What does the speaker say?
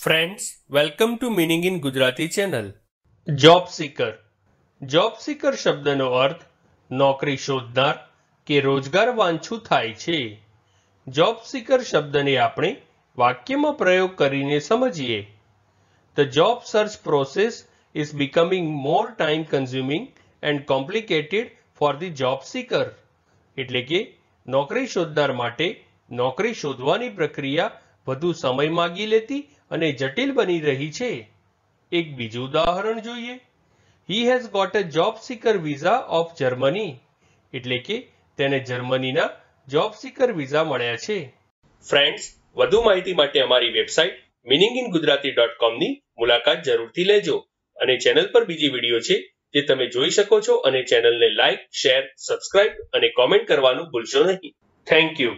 friends welcome to meaning in Gujarati channel job seeker job seeker શબ્દનો અર્થ નોકરી શોધનાર કે રોજગાર વાંછું થાય છે જોબ સીકર શબ્દને આપણે વાક્યમાં પ્રયોગ કરીને સમજીએ the job search process is becoming more time consuming and complicated for the job seeker એટલે કે નોકરી શોધનાર માટે નોકરી શોધવાની પ્રક્રિયા વધુ સમય માગી લેતી અને જટિલ બની રહી છે એક બીજું ઉદાહરણ જોઈએ he has got a job seeker visa of Germany એટલે કે તેને જર્મનીના જોબ સિકર વિઝા મળ્યા છે ફ્રેન્ડ્સ વધુ માહિતી માટે અમારી website meaning in Gujarati dot કોમની મુલાકાત જરૂરથી લેજો અને ચેનલ પર બીજી વિડીયો છે જે તમે જોઈ શકો છો અને ચેનલને લાઇક શેર સબસ્ક્રાઇબ અને કોમેન્ટ કરવાનું ભૂલશો નહીં થેન્ક યુ